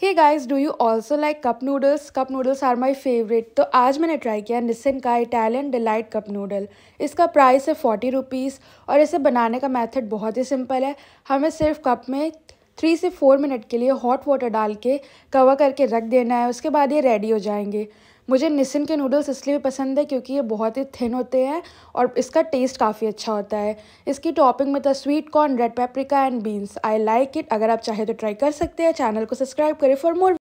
hey guys do you also like cup noodles cup noodles are my favourite तो आज मैंने try किया Nissin का इटालियन डिलाइट कप नूडल इसका price है फोर्टी रुपीज़ और इसे बनाने का मेथड बहुत ही सिंपल है हमें सिर्फ कप में थ्री से फोर मिनट के लिए हॉट वाटर डाल के कवर करके रख देना है उसके बाद ये रेडी हो जाएंगे मुझे निसिन के नूडल्स इसलिए भी पसंद है क्योंकि ये बहुत ही थिन होते हैं और इसका टेस्ट काफ़ी अच्छा होता है इसकी टॉपिंग में था sweet corn red paprika and beans I like it अगर आप चाहें तो ट्राई कर सकते हैं चैनल को सब्सक्राइब करें फॉर मोर